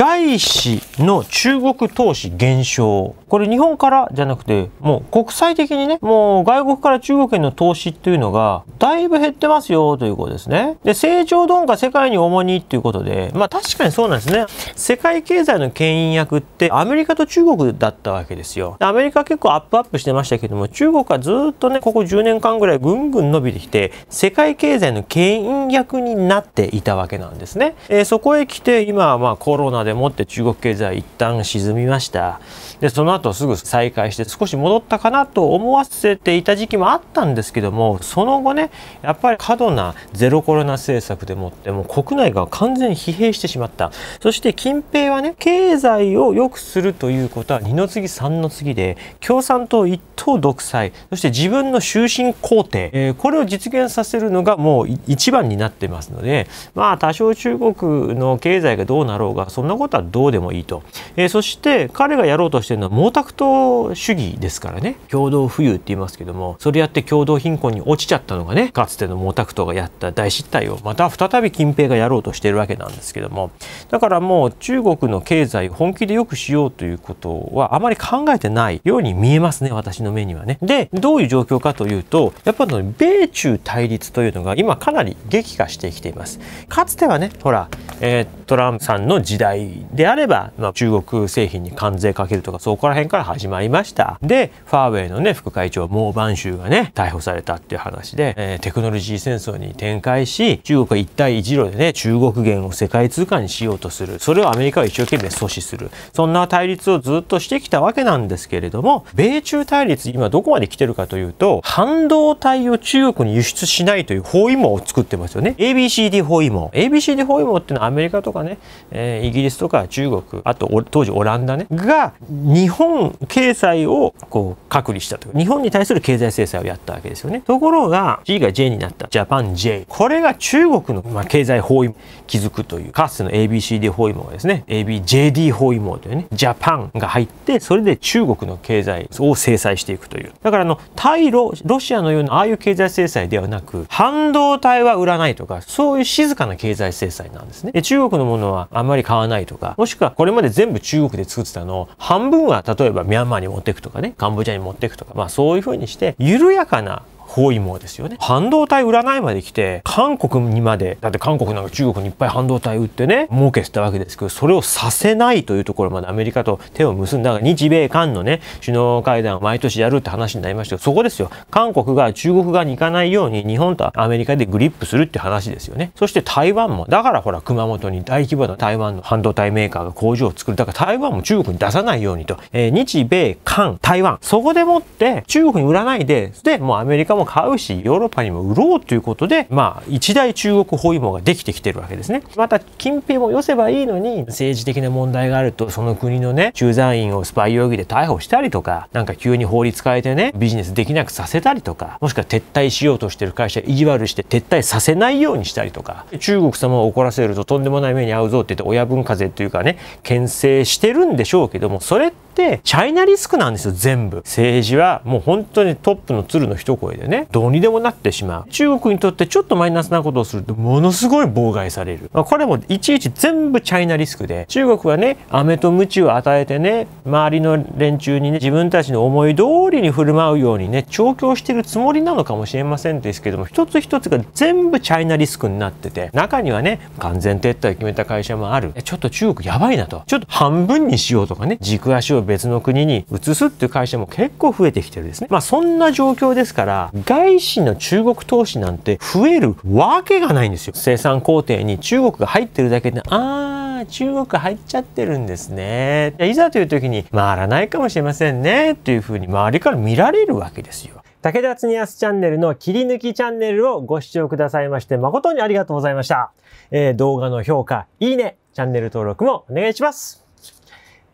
外資の中国投資減少。これ日本からじゃなくて、もう国際的にね、もう外国から中国への投資っていうのが、だいぶ減ってますよということですね。で、成長鈍化世界に重荷っていうことで、まあ確かにそうなんですね。世界経済の牽引役ってアメリカと中国だったわけですよ。アメリカ結構アップアップしてましたけども、中国はずっとね、ここ10年間ぐらいぐんぐん伸びてきて、世界経済の牽引役になっていたわけなんですね。えー、そこへ来て、今はまあコロナででもって中国経済一旦沈みましたでその後すぐ再開して少し戻ったかなと思わせていた時期もあったんですけどもその後ねやっぱり過度なゼロコロナ政策でもってもう国内が完全に疲弊してしまったそして近平はね経済を良くするということは二の次三の次で共産党一党独裁そして自分の終身皇帝、えー、これを実現させるのがもう一番になってますのでまあ多少中国の経済がどうなろうがそんなことはどうでもいいと、えー、そして彼がやろうとしてるのは毛沢東主義ですからね共同富裕って言いますけどもそれやって共同貧困に落ちちゃったのがねかつての毛沢東がやった大失態をまた再び近平がやろうとしてるわけなんですけどもだからもう中国の経済本気で良くしようということはあまり考えてないように見えますね私の目にはね。でどういう状況かというとやっぱり米中対立というのが今かなり激化してきています。かつてはねほら、えー、トランプさんの時代来であれば、まあ、中国製品に関税かけるとかそこら辺から始まりましたでファーウェイのね副会長モー・バンシューがね逮捕されたっていう話で、えー、テクノロジー戦争に展開し中国は一帯一路でね中国元を世界通貨にしようとするそれをアメリカは一生懸命阻止するそんな対立をずっとしてきたわけなんですけれども米中対立今どこまで来てるかというと半導体を中国に輸出しないという包囲網を作ってますよね ABCD 包囲網 ABCD 包囲網っていうのはアメリカとかね、えー、イギリスリスとか中国あと当時オランダねが日本経済をこう隔離したと日本に対する経済制裁をやったわけですよねところが G が J になったジャパン J これが中国の、まあ、経済包囲気築くというかつての ABCD 包囲網ですね ABJD 包囲網というねジャパンが入ってそれで中国の経済を制裁していくというだからあの対ロロシアのようなああいう経済制裁ではなく半導体は売らないとかそういう静かな経済制裁なんですねで中国のものはあんまり買わないないとか、もしくはこれまで全部中国で作ってたのを、半分は例えばミャンマーに持っていくとかね、カンボジアに持っていくとか、まあそういうふうにして、緩やかな包囲網ですよね半導体売らないまで来て韓国にまでだって韓国なんか中国にいっぱい半導体売ってね儲けしたわけですけどそれをさせないというところまでアメリカと手を結んだ日米韓のね首脳会談を毎年やるって話になりましたけどそこですよ韓国が中国側に行かないように日本とアメリカでグリップするって話ですよねそして台湾もだからほら熊本に大規模な台湾の半導体メーカーが工場を作るだから台湾も中国に出さないようにと、えー、日米韓台湾そこでもって中国に売らないででもうアメリカもも買うしヨーロッパにも売ろうということでまあ一大中国包囲網ができてきてるわけですねまた近平も寄せばいいのに政治的な問題があるとその国のね駐在員をスパイ容疑で逮捕したりとかなんか急に法律変えてねビジネスできなくさせたりとかもしくは撤退しようとしてる会社意地悪して撤退させないようにしたりとか中国様を怒らせるととんでもない目に遭うぞって言って親分風というかね牽制してるんでしょうけどもそれってチャイナリスクなんですよ全部政治はもう本当にトップの鶴の一声でねどうにでもなってしまう中国にとってちょっとマイナスなことをするとものすごい妨害される、これもいちいち全部チャイナリスクで中国はね飴と鞭を与えてね周りの連中にね自分たちの思い通りに振る舞うようにね調教してるつもりなのかもしれませんですけども一つ一つが全部チャイナリスクになってて中にはね完全撤退を決めた会社もあるちょっと中国やばいなとちょっと半分にしようとかね軸足を別の国に移すっていう会社も結構増えてきてるですねまあそんな状況ですから外資の中国投資なんて増えるわけがないんですよ。生産工程に中国が入ってるだけで、あー、中国入っちゃってるんですね。いざという時に回らないかもしれませんね。というふうに周りから見られるわけですよ。武田恒康チャンネルの切り抜きチャンネルをご視聴くださいまして誠にありがとうございました。えー、動画の評価、いいね、チャンネル登録もお願いします。